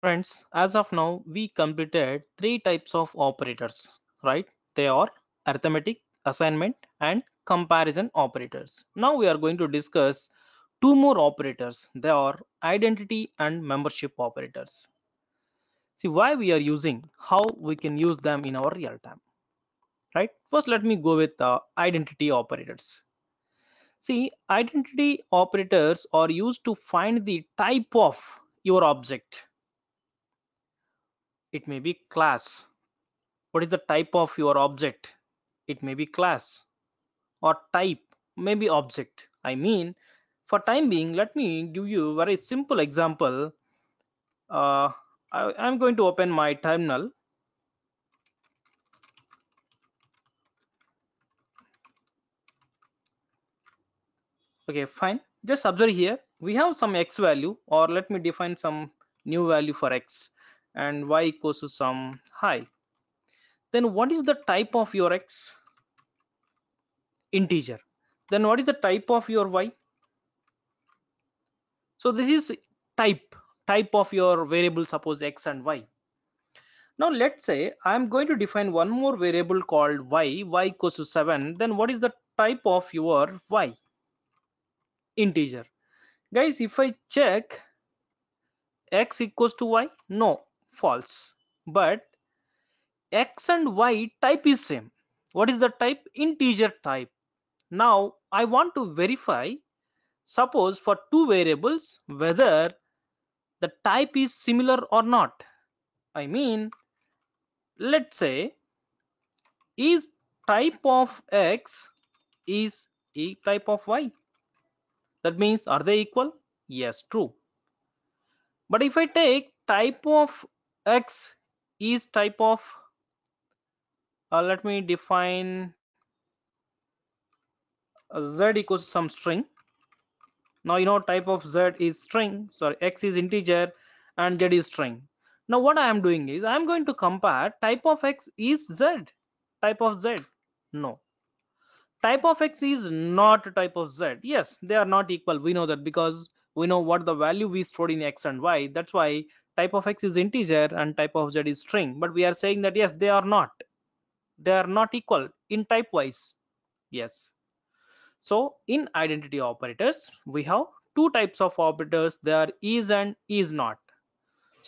Friends, as of now, we completed three types of operators, right? They are arithmetic, assignment, and comparison operators. Now we are going to discuss two more operators. They are identity and membership operators. See why we are using, how we can use them in our real time, right? First, let me go with the identity operators. See, identity operators are used to find the type of your object it may be class what is the type of your object it may be class or type may be object i mean for time being let me give you a very simple example uh, I, i'm going to open my terminal okay fine just observe here we have some x value or let me define some new value for x and y equals to some high then what is the type of your x integer then what is the type of your y so this is type type of your variable suppose x and y now let's say i'm going to define one more variable called y y equals to 7 then what is the type of your y integer guys if i check x equals to y no false but x and y type is same what is the type integer type now i want to verify suppose for two variables whether the type is similar or not i mean let's say is type of x is a type of y that means are they equal yes true but if i take type of x is type of uh, let me define uh, z equals some string now you know type of z is string sorry x is integer and z is string now what i am doing is i am going to compare type of x is z type of z no type of x is not type of z yes they are not equal we know that because we know what the value we stored in x and y that's why type of x is integer and type of z is string but we are saying that yes they are not they are not equal in type wise yes so in identity operators we have two types of operators they are is and is not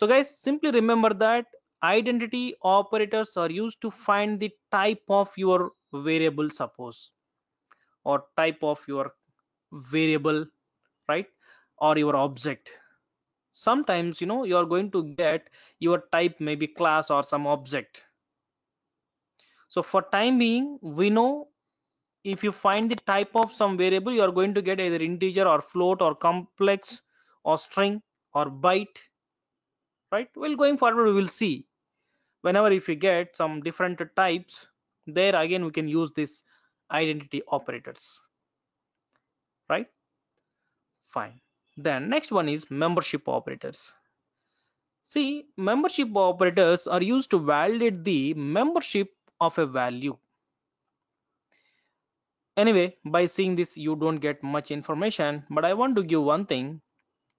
so guys simply remember that identity operators are used to find the type of your variable suppose or type of your variable right or your object sometimes you know you are going to get your type maybe class or some object so for time being we know if you find the type of some variable you are going to get either integer or float or complex or string or byte right well going forward we will see whenever if you get some different types there again we can use this identity operators right fine then next one is membership operators. See, membership operators are used to validate the membership of a value. Anyway, by seeing this, you don't get much information, but I want to give one thing.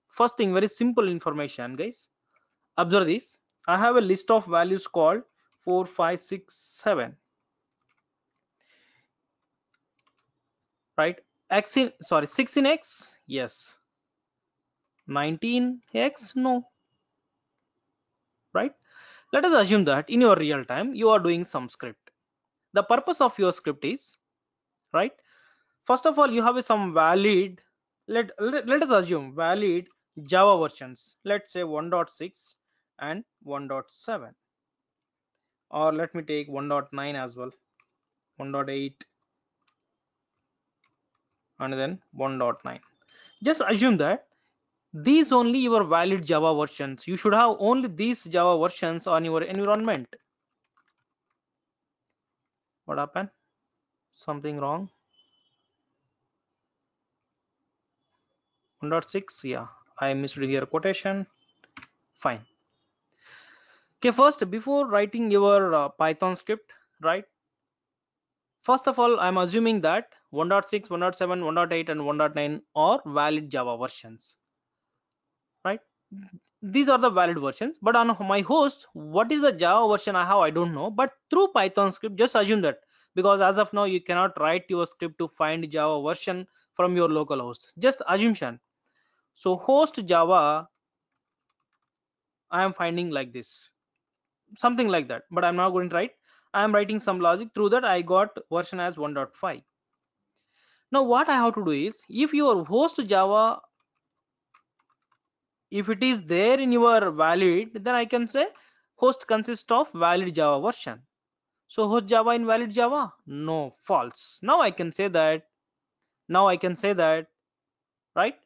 First thing, very simple information, guys. Observe this. I have a list of values called 4, 5, 6, 7. Right? X in, sorry, 6 in X? Yes. 19x no right let us assume that in your real time you are doing some script the purpose of your script is right first of all you have some valid let let, let us assume valid java versions let's say 1.6 and 1.7 or let me take 1.9 as well 1.8 and then 1.9 just assume that these only your valid java versions you should have only these java versions on your environment what happened something wrong 1.6 yeah i missed here quotation fine okay first before writing your uh, python script right first of all i'm assuming that 1.6 1.7 1.8 and 1.9 are valid java versions right these are the valid versions but on my host what is the java version i have i don't know but through python script just assume that because as of now you cannot write your script to find java version from your local host just assumption so host java i am finding like this something like that but i'm not going to write i am writing some logic through that i got version as 1.5 now what i have to do is if your host java if it is there in your valid then i can say host consists of valid java version so host java invalid java no false now i can say that now i can say that right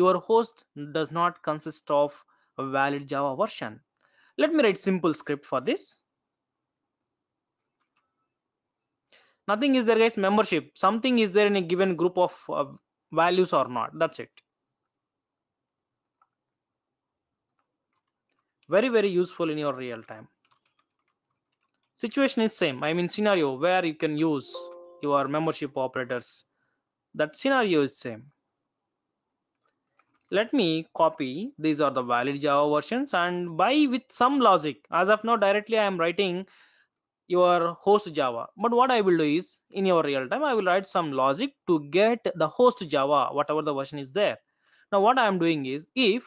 your host does not consist of a valid java version let me write simple script for this nothing is there guys membership something is there in a given group of uh, values or not that's it very very useful in your real time situation is same i mean scenario where you can use your membership operators that scenario is same let me copy these are the valid java versions and by with some logic as of now directly i am writing your host java but what i will do is in your real time i will write some logic to get the host java whatever the version is there now what i am doing is if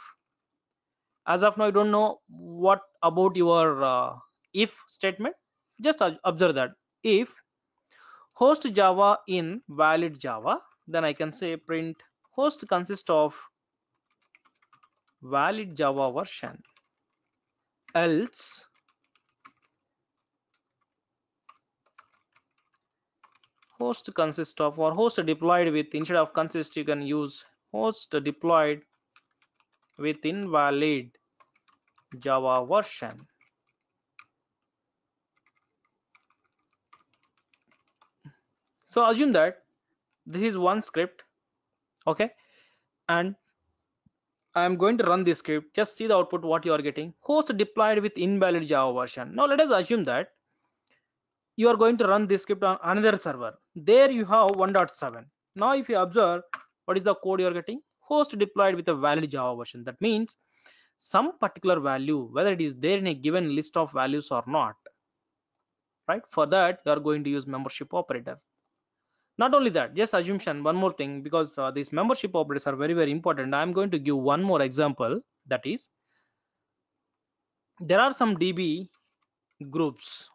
as of now you don't know what about your uh, if statement just observe that if host java in valid java then i can say print host consists of valid java version else host consists of or host deployed with instead of consist you can use host deployed with invalid Java version. So assume that this is one script, okay? And I'm going to run this script. Just see the output, what you are getting. Host deployed with invalid Java version. Now let us assume that you are going to run this script on another server. There you have 1.7. Now if you observe, what is the code you are getting? Host deployed with a valid Java version. That means some particular value whether it is there in a given list of values or not right for that you are going to use membership operator not only that just assumption one more thing because uh, these membership operators are very very important i'm going to give one more example that is there are some db groups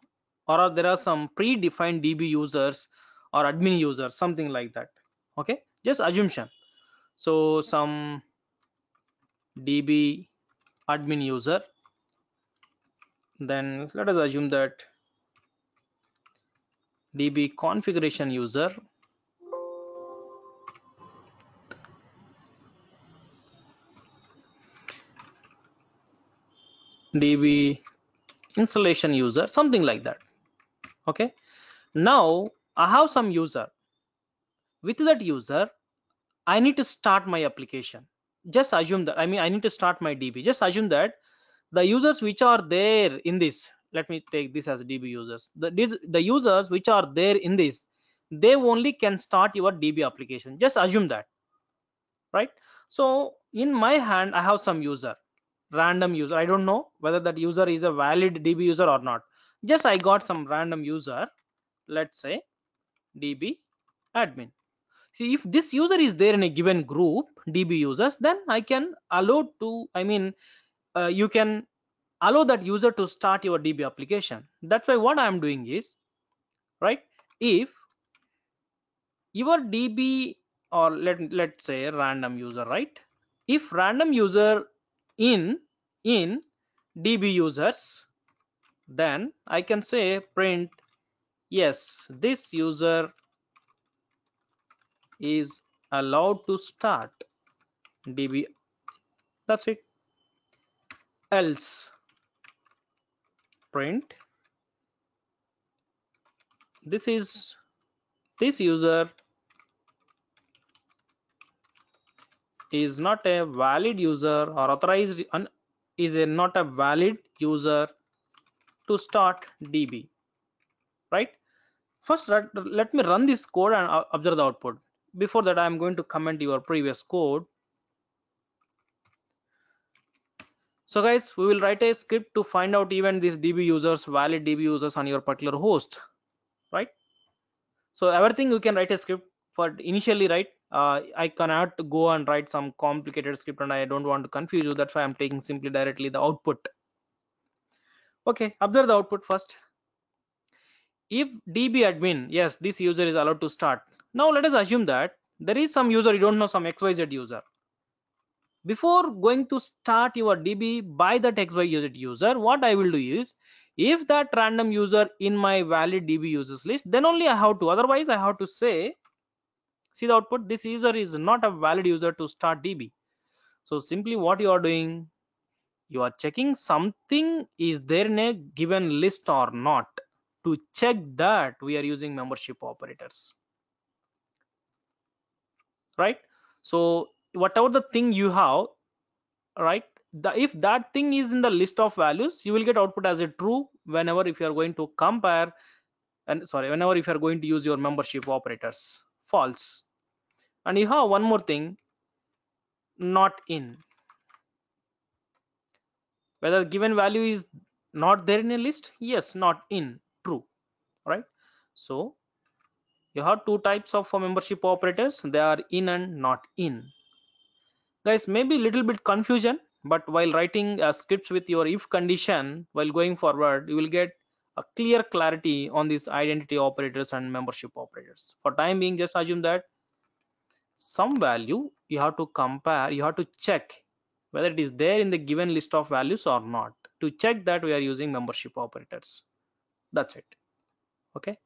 or there are some predefined db users or admin users something like that okay just assumption so some db admin user then let us assume that db configuration user db installation user something like that okay now i have some user with that user i need to start my application just assume that i mean i need to start my db just assume that the users which are there in this let me take this as db users the the users which are there in this they only can start your db application just assume that right so in my hand i have some user random user i don't know whether that user is a valid db user or not just i got some random user let's say db admin see if this user is there in a given group db users then i can allow to i mean uh, you can allow that user to start your db application that's why what i am doing is right if your db or let let's say random user right if random user in in db users then i can say print yes this user is allowed to start db that's it else print this is this user is not a valid user or authorized un, is a not a valid user to start db right first let, let me run this code and uh, observe the output before that i am going to comment your previous code so guys we will write a script to find out even these db users valid db users on your particular host right so everything you can write a script for initially right uh, i cannot go and write some complicated script and i don't want to confuse you that's why i'm taking simply directly the output okay observe the output first if db admin yes this user is allowed to start now let us assume that there is some user, you don't know some XYZ user. Before going to start your DB by that XYZ user, what I will do is, if that random user in my valid DB users list, then only I have to, otherwise I have to say, see the output, this user is not a valid user to start DB. So simply what you are doing, you are checking something is there in a given list or not. To check that, we are using membership operators right so whatever the thing you have right the, if that thing is in the list of values you will get output as a true whenever if you are going to compare and sorry whenever if you are going to use your membership operators false and you have one more thing not in whether given value is not there in a list yes not in true right so you have two types of uh, membership operators they are in and not in guys maybe little bit confusion but while writing uh, scripts with your if condition while going forward you will get a clear clarity on these identity operators and membership operators for time being just assume that some value you have to compare you have to check whether it is there in the given list of values or not to check that we are using membership operators that's it okay